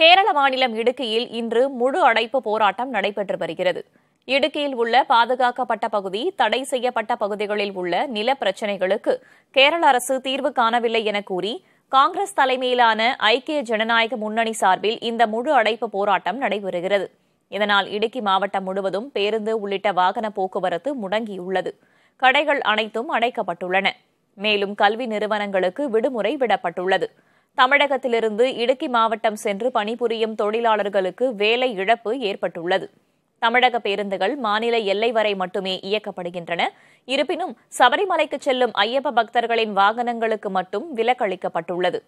கேரள மாநிலம் இடுக்கியில் இன்று முழு அடைப்பு போராட்டம் நடைபெற்று வருகிறது இடுக்கியில் உள்ள பாதுகாக்கப்பட்ட பகுதி தடை செய்யப்பட்ட பகுதிகளில் உள்ள நில பிரச்சினைகளுக்கு கேரள அரசு தீர்வு காணவில்லை என கூறி காங்கிரஸ் தலைமையிலான ஐக்கிய ஜனநாயக முன்னணி சார்பில் இந்த முழு அடைப்பு போராட்டம் நடைபெறுகிறது இதனால் இடுக்கி மாவட்டம் முழுவதும் பேருந்து உள்ளிட்ட வாகன போக்குவரத்து முடங்கியுள்ளது கடைகள் அனைத்தும் அடைக்கப்பட்டுள்ளன மேலும் கல்வி நிறுவனங்களுக்கு விடுமுறை விடப்பட்டுள்ளது தமிழகத்திலிருந்து இடுக்கி மாவட்டம் சென்று பணிபுரியும் தொழிலாளர்களுக்கு வேலை இழப்பு ஏற்பட்டுள்ளது தமிழக பேருந்துகள் மாநில எல்லை வரை மட்டுமே இயக்கப்படுகின்றன இருப்பினும் சபரிமலைக்கு செல்லும் ஐயப்ப பக்தர்களின் வாகனங்களுக்கு மட்டும் விலக்களிக்கப்பட்டுள்ளது